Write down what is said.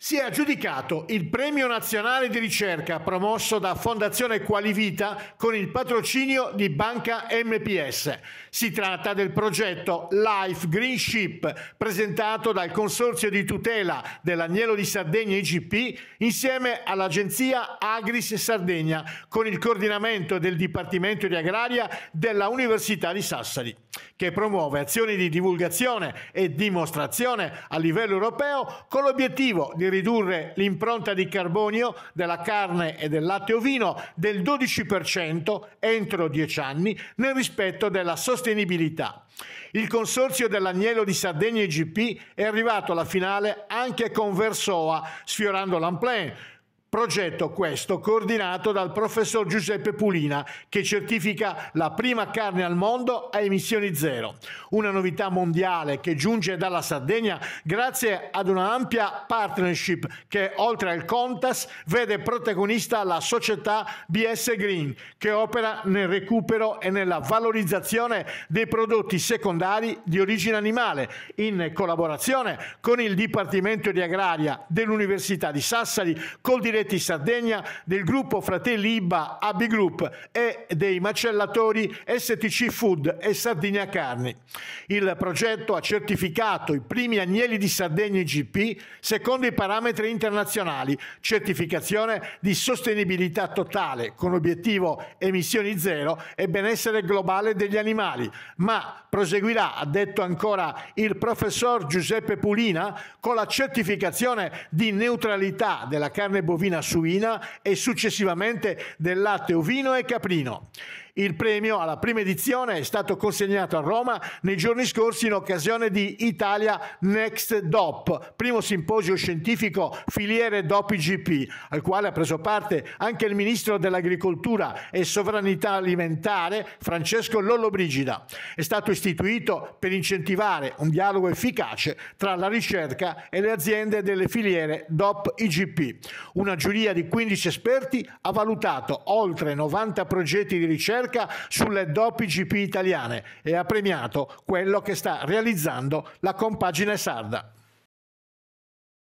si è aggiudicato il Premio Nazionale di Ricerca promosso da Fondazione Qualivita con il patrocinio di Banca MPS. Si tratta del progetto Life Green Ship presentato dal Consorzio di tutela dell'Agnello di Sardegna IGP insieme all'Agenzia Agris Sardegna con il coordinamento del Dipartimento di Agraria della Università di Sassari che promuove azioni di divulgazione e dimostrazione a livello europeo con l'obiettivo di ridurre l'impronta di carbonio della carne e del latte ovino del 12% entro 10 anni nel rispetto della sostenibilità. Il consorzio dell'Agnello di Sardegna IGP è arrivato alla finale anche con Versoa, sfiorando l'Amplain Progetto questo coordinato dal professor Giuseppe Pulina che certifica la prima carne al mondo a emissioni zero, una novità mondiale che giunge dalla Sardegna grazie ad un'ampia partnership che oltre al Contas vede protagonista la società BS Green che opera nel recupero e nella valorizzazione dei prodotti secondari di origine animale in collaborazione con il Dipartimento di Agraria dell'Università di Sassari col direttore Segreti Sardegna, del gruppo Fratelli IBA AB Group e dei macellatori STC Food e Sardegna Carni. Il progetto ha certificato i primi agnelli di Sardegna IGP secondo i parametri internazionali, certificazione di sostenibilità totale con obiettivo emissioni zero e benessere globale degli animali, ma proseguirà, ha detto ancora il professor Giuseppe Pulina, con la certificazione di neutralità della carne bovina bovina suina e successivamente del latte ovino e caprino. Il premio alla prima edizione è stato consegnato a Roma nei giorni scorsi in occasione di Italia Next DOP, primo simposio scientifico filiere DOP IGP, al quale ha preso parte anche il ministro dell'Agricoltura e Sovranità Alimentare Francesco Lollobrigida. È stato istituito per incentivare un dialogo efficace tra la ricerca e le aziende delle filiere DOP IGP. Una giuria di 15 esperti ha valutato oltre 90 progetti di ricerca ricerca sulle GP italiane e ha premiato quello che sta realizzando la compagine sarda.